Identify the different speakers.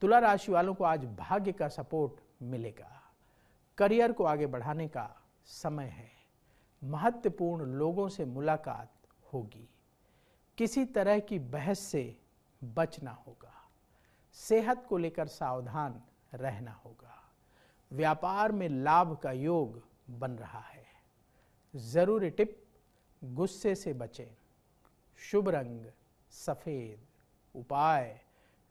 Speaker 1: तुला राशि वालों को आज भाग्य का सपोर्ट मिलेगा करियर को आगे बढ़ाने का समय है महत्वपूर्ण लोगों से मुलाकात होगी किसी तरह की बहस से बचना होगा सेहत को लेकर सावधान रहना होगा व्यापार में लाभ का योग बन रहा है जरूरी टिप गुस्से से बचें शुभ रंग सफेद उपाय